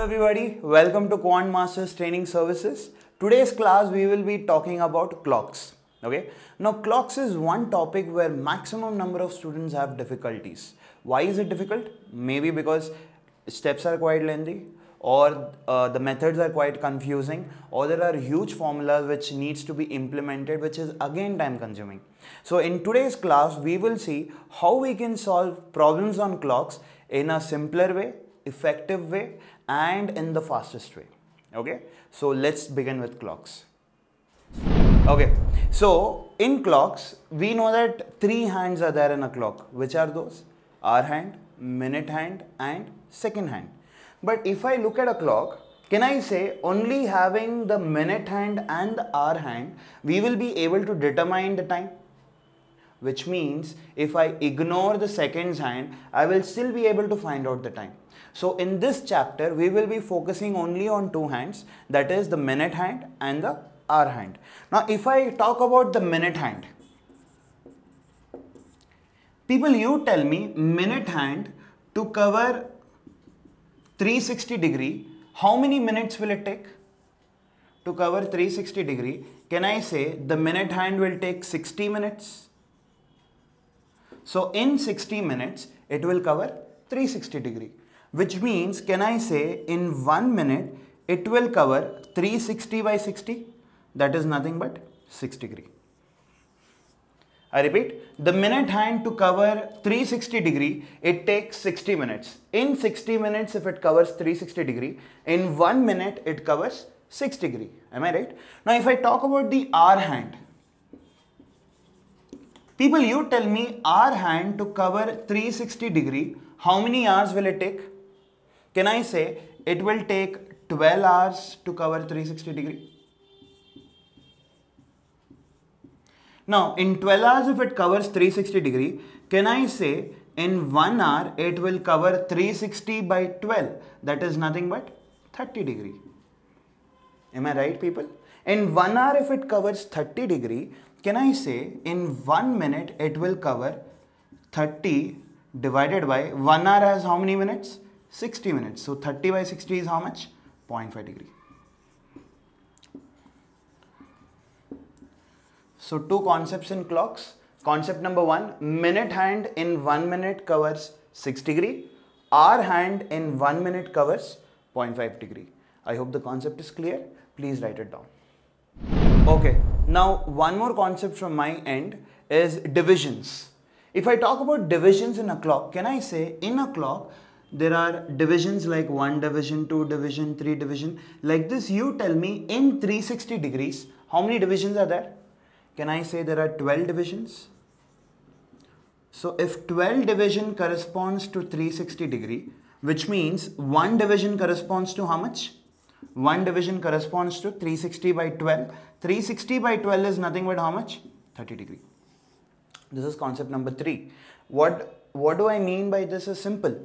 Hello everybody, welcome to Quant Masters Training Services. Today's class we will be talking about clocks. Okay, now clocks is one topic where maximum number of students have difficulties. Why is it difficult? Maybe because steps are quite lengthy or uh, the methods are quite confusing or there are huge formulas which needs to be implemented which is again time consuming. So in today's class we will see how we can solve problems on clocks in a simpler way effective way and in the fastest way okay so let's begin with clocks okay so in clocks we know that three hands are there in a clock which are those hour hand minute hand and second hand but if i look at a clock can i say only having the minute hand and the hour hand we will be able to determine the time which means if i ignore the seconds hand i will still be able to find out the time so in this chapter, we will be focusing only on two hands, that is the minute hand and the hour hand. Now if I talk about the minute hand, people you tell me minute hand to cover 360 degree, how many minutes will it take? To cover 360 degree, can I say the minute hand will take 60 minutes? So in 60 minutes, it will cover 360 degree which means can I say in one minute it will cover 360 by 60 that is nothing but 6 degree. I repeat the minute hand to cover 360 degree it takes 60 minutes. In 60 minutes if it covers 360 degree in 1 minute it covers 6 degree am I right? Now if I talk about the R hand people you tell me R hand to cover 360 degree how many hours will it take? can I say it will take 12 hours to cover 360 degree? Now in 12 hours if it covers 360 degree, can I say in 1 hour it will cover 360 by 12 that is nothing but 30 degree. Am I right people? In 1 hour if it covers 30 degree, can I say in 1 minute it will cover 30 divided by 1 hour has how many minutes? 60 minutes. So 30 by 60 is how much? 0.5 degree. So two concepts in clocks. Concept number one, minute hand in one minute covers 6 degree. Our hand in one minute covers 0.5 degree. I hope the concept is clear. Please write it down. Okay, now one more concept from my end is divisions. If I talk about divisions in a clock, can I say in a clock there are divisions like 1 division, 2 division, 3 division. Like this, you tell me in 360 degrees, how many divisions are there? Can I say there are 12 divisions? So if 12 division corresponds to 360 degree, which means 1 division corresponds to how much? 1 division corresponds to 360 by 12. 360 by 12 is nothing but how much? 30 degree. This is concept number 3. What, what do I mean by this is simple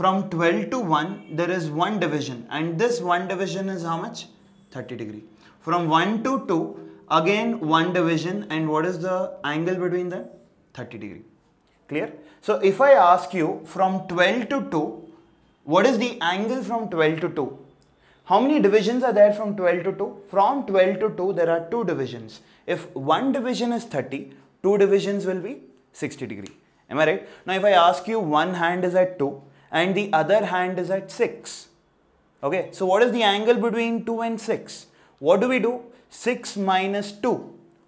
from 12 to 1 there is one division and this one division is how much 30 degree from 1 to 2 again one division and what is the angle between them 30 degree clear so if i ask you from 12 to 2 what is the angle from 12 to 2 how many divisions are there from 12 to 2 from 12 to 2 there are two divisions if one division is 30 two divisions will be 60 degree am i right now if i ask you one hand is at 2 and the other hand is at 6. Okay, so what is the angle between 2 and 6? What do we do? 6 minus 2,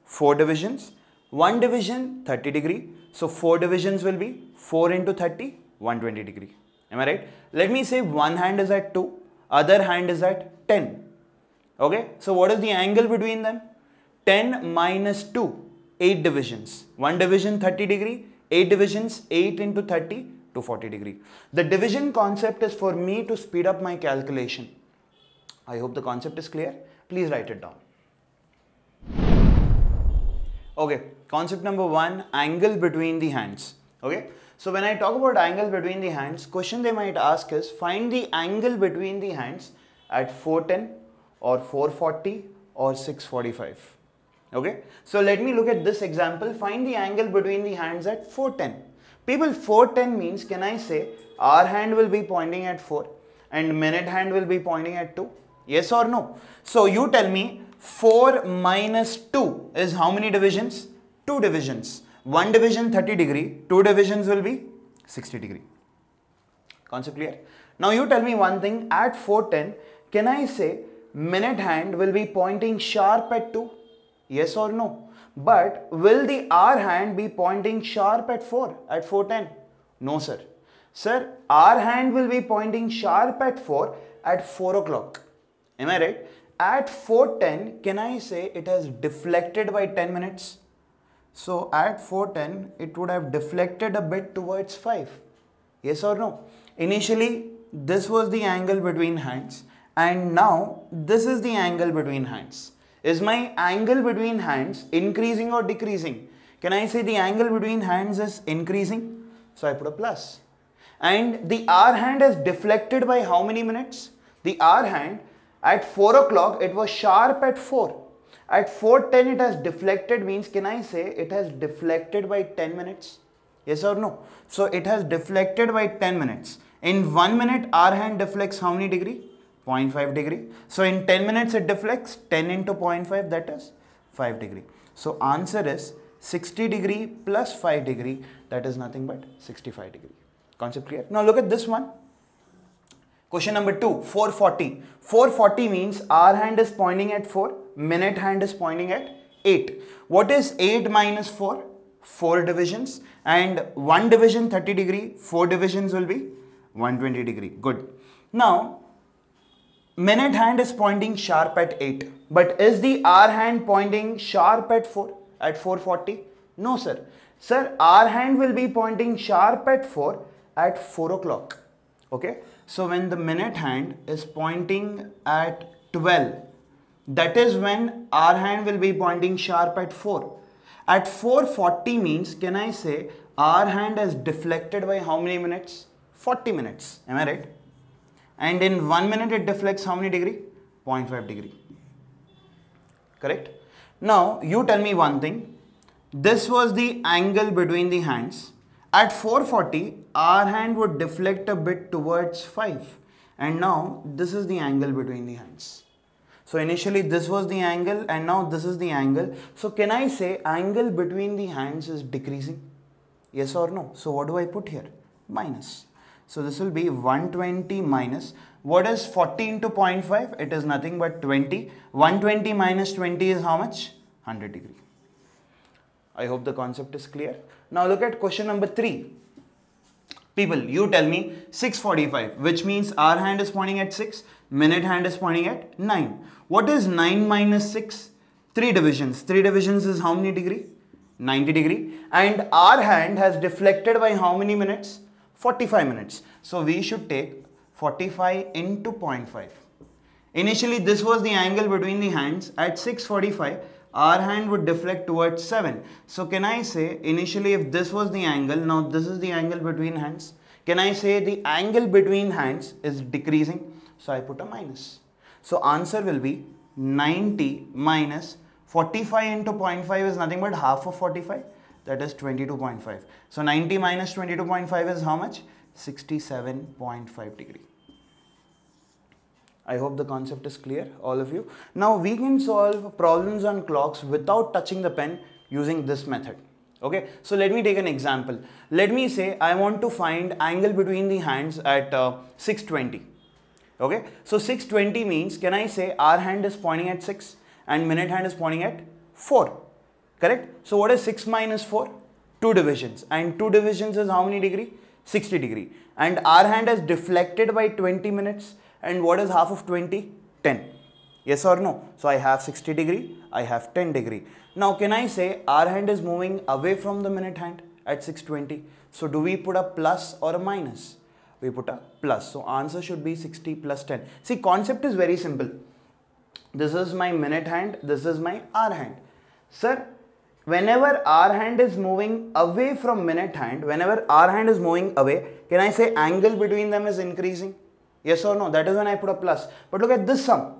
4 divisions, 1 division 30 degree. So 4 divisions will be 4 into 30, 120 degree. Am I right? Let me say one hand is at 2, other hand is at 10. Okay, so what is the angle between them? 10 minus 2, 8 divisions. 1 division 30 degree, 8 divisions, 8 into 30, to 40 degree. The division concept is for me to speed up my calculation. I hope the concept is clear. Please write it down. Okay, concept number one, angle between the hands. Okay, so when I talk about angle between the hands, question they might ask is find the angle between the hands at 410 or 440 or 645. Okay, so let me look at this example. Find the angle between the hands at 410. People 410 means can I say our hand will be pointing at 4 and minute hand will be pointing at 2? Yes or no? So you tell me 4 minus 2 is how many divisions? 2 divisions. 1 division 30 degree, 2 divisions will be 60 degree. Concept clear? Now you tell me one thing at 410 can I say minute hand will be pointing sharp at 2? Yes or no? But will the R hand be pointing sharp at 4, at 410? No, sir. Sir, R hand will be pointing sharp at 4 at 4 o'clock. Am I right? At 410, can I say it has deflected by 10 minutes? So at 410, it would have deflected a bit towards 5. Yes or no? Initially, this was the angle between hands and now this is the angle between hands. Is my angle between hands increasing or decreasing? Can I say the angle between hands is increasing? So I put a plus. And the hour hand is deflected by how many minutes? The hour hand at 4 o'clock it was sharp at 4. At 4.10 it has deflected means can I say it has deflected by 10 minutes? Yes or no? So it has deflected by 10 minutes. In 1 minute hour hand deflects how many degree? 0.5 degree. So in 10 minutes it deflects 10 into 0.5 that is 5 degree. So answer is 60 degree plus 5 degree that is nothing but 65 degree. Concept clear? Now look at this one. Question number 2 440. 440 means our hand is pointing at 4 minute hand is pointing at 8. What is 8 minus 4? 4 divisions and 1 division 30 degree 4 divisions will be 120 degree. Good. Now Minute hand is pointing sharp at 8. But is the hour hand pointing sharp at 4? At 4.40? No sir. Sir, hour hand will be pointing sharp at 4 at 4 o'clock. Okay. So when the minute hand is pointing at 12, that is when hour hand will be pointing sharp at 4. At 4.40 means, can I say, hour hand is deflected by how many minutes? 40 minutes. Am I right? and in 1 minute it deflects how many degree? 0.5 degree. Correct? Now you tell me one thing. This was the angle between the hands. At 440 our hand would deflect a bit towards 5 and now this is the angle between the hands. So initially this was the angle and now this is the angle. So can I say angle between the hands is decreasing? Yes or no? So what do I put here? Minus. So this will be 120 minus, what is 40 into 0.5? It is nothing but 20. 120 minus 20 is how much? 100 degree. I hope the concept is clear. Now look at question number 3. People, you tell me 645, which means our hand is pointing at 6, minute hand is pointing at 9. What is 9 minus 6? 3 divisions. 3 divisions is how many degree? 90 degree. And our hand has deflected by how many minutes? 45 minutes. So we should take 45 into 0.5. Initially this was the angle between the hands at 645 our hand would deflect towards 7. So can I say initially if this was the angle now this is the angle between hands. Can I say the angle between hands is decreasing? So I put a minus. So answer will be 90 minus 45 into 0.5 is nothing but half of 45 that is 22.5. So 90 minus 22.5 is how much? 67.5 degree. I hope the concept is clear, all of you. Now we can solve problems on clocks without touching the pen using this method. Okay, so let me take an example. Let me say I want to find angle between the hands at uh, 620. Okay, so 620 means can I say our hand is pointing at 6 and minute hand is pointing at 4 correct? So what is 6 minus 4? 2 divisions and 2 divisions is how many degree? 60 degree and our hand has deflected by 20 minutes and what is half of 20? 10. Yes or no? So I have 60 degree, I have 10 degree. Now can I say our hand is moving away from the minute hand at 620? So do we put a plus or a minus? We put a plus. So answer should be 60 plus 10. See concept is very simple. This is my minute hand, this is my hour hand. Sir, whenever our hand is moving away from minute hand, whenever our hand is moving away, can I say angle between them is increasing? Yes or no? That is when I put a plus. But look at this sum.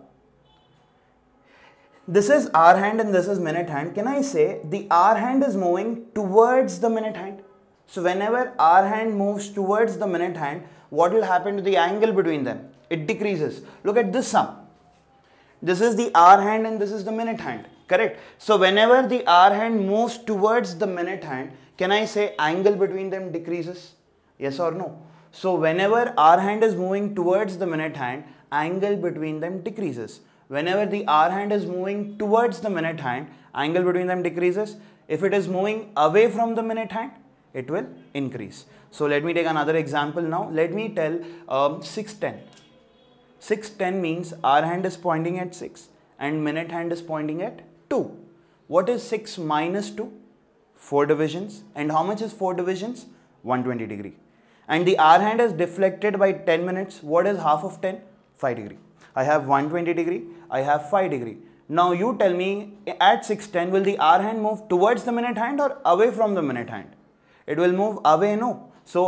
This is our hand and this is minute hand. Can I say the our hand is moving towards the minute hand? So whenever our hand moves towards the minute hand, what will happen to the angle between them? It decreases. Look at this sum. This is the our hand and this is the minute hand correct? So whenever the hour hand moves towards the minute hand, can I say angle between them decreases? Yes or no? So whenever hour hand is moving towards the minute hand, angle between them decreases. Whenever the hour hand is moving towards the minute hand, angle between them decreases. If it is moving away from the minute hand, it will increase. So let me take another example now. Let me tell um, 610. 610 means hour hand is pointing at 6 and minute hand is pointing at 2. What is 6 minus 2? 4 divisions. And how much is 4 divisions? 120 degree. And the hour hand is deflected by 10 minutes. What is half of 10? 5 degree. I have 120 degree. I have 5 degree. Now you tell me at 610 will the hour hand move towards the minute hand or away from the minute hand? It will move away no. So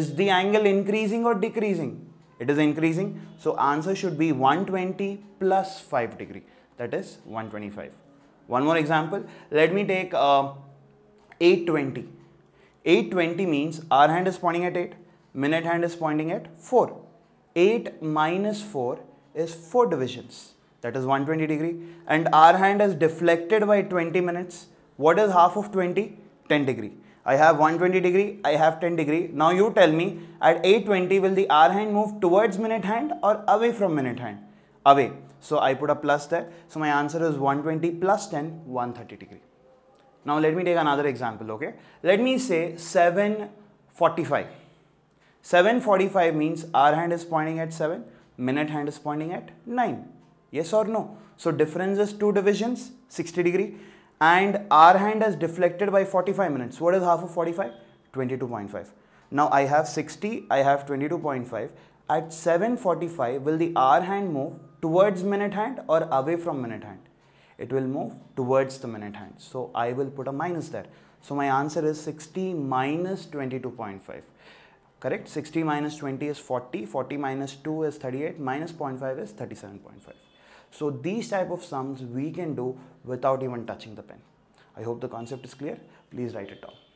is the angle increasing or decreasing? It is increasing. So answer should be 120 plus 5 degree that is 125. One more example. Let me take uh, 820. 820 means our hand is pointing at 8, minute hand is pointing at 4. 8 minus 4 is 4 divisions. That is 120 degree. And our hand is deflected by 20 minutes. What is half of 20? 10 degree. I have 120 degree, I have 10 degree. Now you tell me at 820 will the hour hand move towards minute hand or away from minute hand? away. So I put a plus there. So my answer is 120 plus 10, 130 degree. Now let me take another example, okay? Let me say 745. 745 means our hand is pointing at 7, minute hand is pointing at 9. Yes or no? So difference is 2 divisions, 60 degree. And our hand has deflected by 45 minutes. What is half of 45? 22.5. Now I have 60, I have 22.5. At 745, will the R hand move towards minute hand or away from minute hand? It will move towards the minute hand. So I will put a minus there. So my answer is 60 minus 22.5. Correct? 60 minus 20 is 40, 40 minus 2 is 38, minus 0.5 is 37.5. So these type of sums we can do without even touching the pen. I hope the concept is clear. Please write it down.